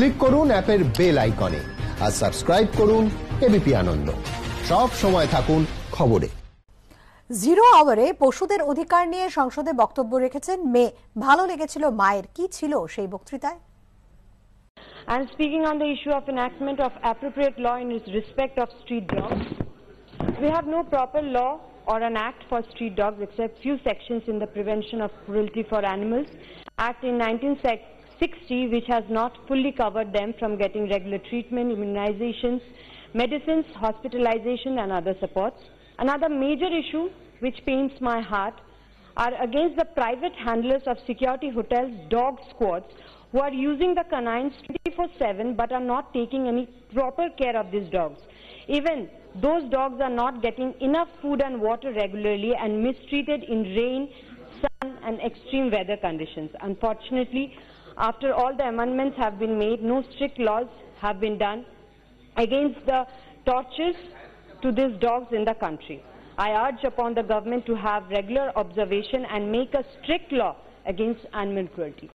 Click করুন অ্যাপের bell আইকনে আর সাবস্ক্রাইব করুন এবিপি আনন্দ সব সময় থাকুন খবরে জিরো আওয়ারে পশুদের অধিকার নিয়ে সংসদে বক্তব্য রেখেছেন মেয়ে ভালো লেগেছিল মায়ের কি ছিল সেই বক্তৃতায় And speaking on the issue of enactment of appropriate law in respect of street dogs, we have no proper law or an act for street dogs except few sections in the Prevention of Cruelty for Animals Act in 19 60, which has not fully covered them from getting regular treatment, immunizations, medicines, hospitalization and other supports. Another major issue which pains my heart are against the private handlers of security hotels, dog squads, who are using the canines 24-7 but are not taking any proper care of these dogs. Even those dogs are not getting enough food and water regularly and mistreated in rain, sun and extreme weather conditions. Unfortunately, after all the amendments have been made, no strict laws have been done against the tortures to these dogs in the country. I urge upon the government to have regular observation and make a strict law against animal cruelty.